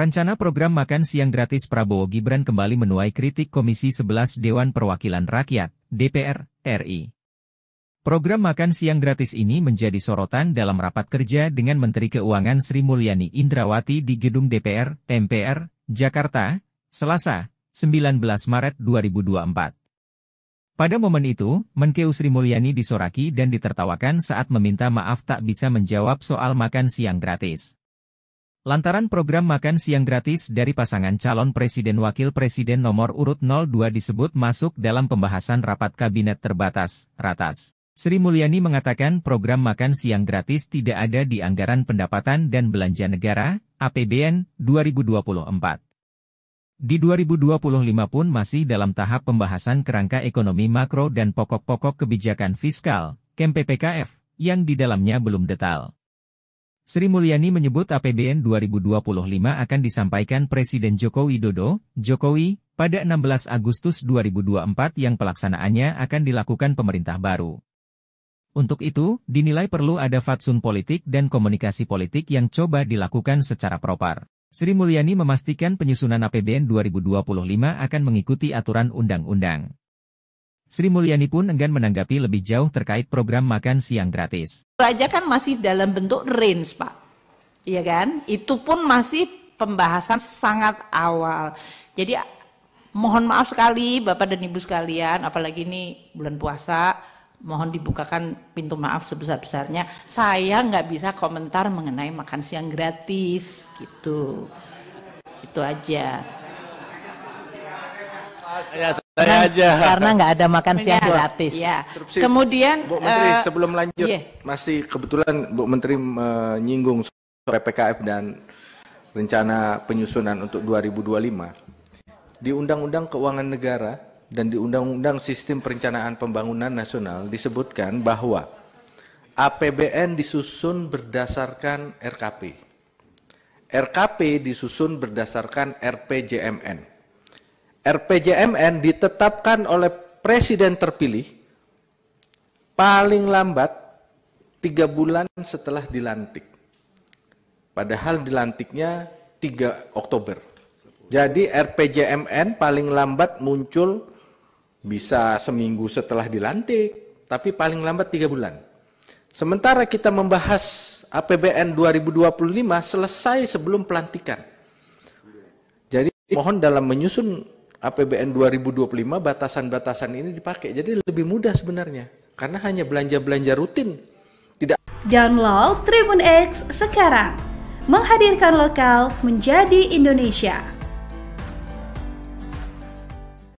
Rencana program makan siang gratis Prabowo Gibran kembali menuai kritik Komisi 11 Dewan Perwakilan Rakyat, DPR, RI. Program makan siang gratis ini menjadi sorotan dalam rapat kerja dengan Menteri Keuangan Sri Mulyani Indrawati di Gedung DPR, MPR, Jakarta, Selasa, 19 Maret 2024. Pada momen itu, Menkeu Sri Mulyani disoraki dan ditertawakan saat meminta maaf tak bisa menjawab soal makan siang gratis. Lantaran program makan siang gratis dari pasangan calon presiden wakil presiden nomor urut 02 disebut masuk dalam pembahasan rapat kabinet terbatas, ratas. Sri Mulyani mengatakan program makan siang gratis tidak ada di anggaran pendapatan dan belanja negara, APBN, 2024. Di 2025 pun masih dalam tahap pembahasan kerangka ekonomi makro dan pokok-pokok kebijakan fiskal, (Kemppkf) yang di dalamnya belum detail. Sri Mulyani menyebut APBN 2025 akan disampaikan Presiden Joko Widodo, Jokowi, pada 16 Agustus 2024 yang pelaksanaannya akan dilakukan pemerintah baru. Untuk itu, dinilai perlu ada fatsun politik dan komunikasi politik yang coba dilakukan secara proper. Sri Mulyani memastikan penyusunan APBN 2025 akan mengikuti aturan undang-undang. Sri Mulyani pun enggan menanggapi lebih jauh terkait program makan siang gratis. Raja kan masih dalam bentuk range, Pak. Iya kan? Itu pun masih pembahasan sangat awal. Jadi mohon maaf sekali Bapak dan Ibu sekalian, apalagi ini bulan puasa, mohon dibukakan pintu maaf sebesar-besarnya. Saya nggak bisa komentar mengenai makan siang gratis, gitu. Itu aja. Ya, aja. Karena nggak ada makan iya. siang gratis. Ya. Kemudian Bu Menteri uh, sebelum lanjut yeah. masih kebetulan Bu Menteri menyinggung soal PPKF dan rencana penyusunan untuk 2025. Di Undang-Undang Keuangan Negara dan di Undang-Undang Sistem Perencanaan Pembangunan Nasional disebutkan bahwa APBN disusun berdasarkan RKP. RKP disusun berdasarkan RPJMN. RPJMN ditetapkan oleh presiden terpilih paling lambat tiga bulan setelah dilantik. Padahal dilantiknya 3 Oktober. Jadi RPJMN paling lambat muncul bisa seminggu setelah dilantik, tapi paling lambat tiga bulan. Sementara kita membahas APBN 2025 selesai sebelum pelantikan. Jadi mohon dalam menyusun APBN 2025 batasan-batasan ini dipakai. Jadi lebih mudah sebenarnya karena hanya belanja-belanja rutin. Tidak Download Tribun X sekarang. Menghadirkan lokal menjadi Indonesia.